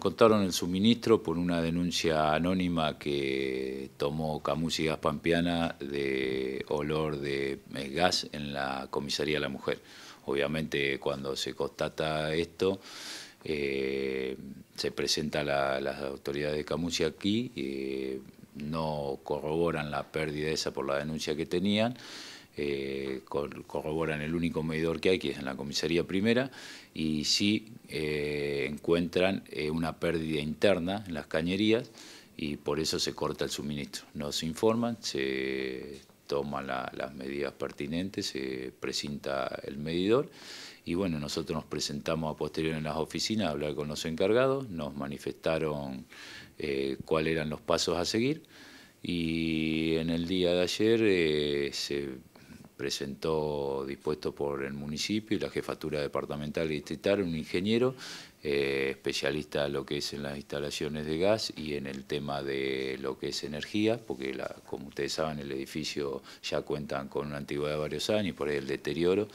Contaron el suministro por una denuncia anónima que tomó Camus y Gas Pampiana de olor de eh, gas en la comisaría de la mujer. Obviamente cuando se constata esto, eh, se presenta la, las autoridades de Camus aquí, eh, no corroboran la pérdida esa por la denuncia que tenían, eh, corroboran el único medidor que hay, que es en la comisaría primera, y sí eh, encuentran eh, una pérdida interna en las cañerías y por eso se corta el suministro. Nos informan, se toman las medidas pertinentes, se presenta el medidor y bueno, nosotros nos presentamos a posterior en las oficinas a hablar con los encargados, nos manifestaron cuáles eran los pasos a seguir y en el día de ayer se presentó, dispuesto por el municipio y la jefatura departamental y distrital, un ingeniero eh, especialista en lo que es en las instalaciones de gas y en el tema de lo que es energía, porque la, como ustedes saben el edificio ya cuentan con una antigüedad de varios años, por ahí el deterioro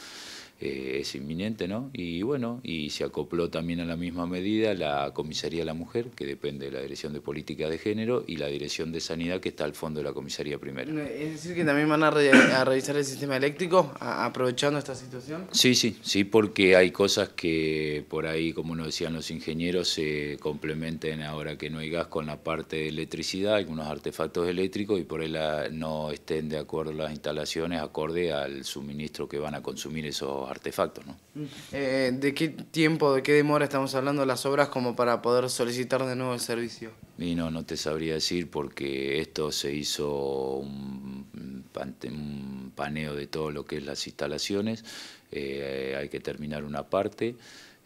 eh, es inminente, ¿no? Y bueno, y se acopló también a la misma medida la Comisaría de la Mujer, que depende de la Dirección de Política de Género, y la Dirección de Sanidad, que está al fondo de la Comisaría Primera. ¿Es decir que también van a, revisar el sistema eléctrico, aprovechando esta situación? Sí, sí, sí, porque hay cosas que por ahí, como uno decían los ingenieros, se complementen ahora que no hay gas con la parte de electricidad, algunos artefactos eléctricos y por ahí no estén de acuerdo las instalaciones acorde al suministro que van a consumir esos artefactos. ¿no? Mm. Eh, ¿De qué tiempo, de qué demora estamos hablando las obras como para poder solicitar de nuevo el servicio? Y no, no te sabría decir porque esto se hizo un, un paneo de todo lo que es las instalaciones, eh, hay que terminar una parte.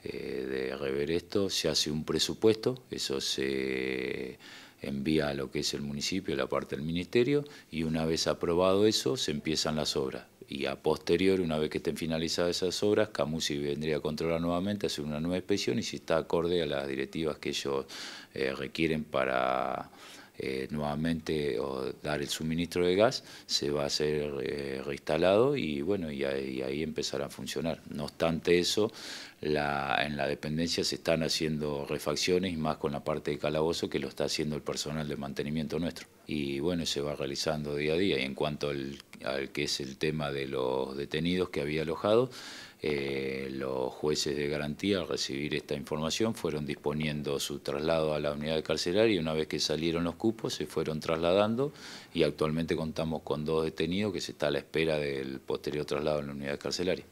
Eh, de rever esto, se hace un presupuesto, eso se envía a lo que es el municipio, la parte del ministerio, y una vez aprobado eso, se empiezan las obras. Y a posterior, una vez que estén finalizadas esas obras, Camusi vendría a controlar nuevamente, hacer una nueva inspección y si está acorde a las directivas que ellos eh, requieren para eh, nuevamente o dar el suministro de gas, se va a ser eh, reinstalado y bueno, y ahí, empezará a funcionar. No obstante eso, la, en la dependencia se están haciendo refacciones y más con la parte de calabozo que lo está haciendo el personal de mantenimiento nuestro. Y bueno, se va realizando día a día y en cuanto el al que es el tema de los detenidos que había alojado, eh, los jueces de garantía al recibir esta información fueron disponiendo su traslado a la unidad carcelaria y una vez que salieron los cupos se fueron trasladando y actualmente contamos con dos detenidos que se está a la espera del posterior traslado a la unidad carcelaria.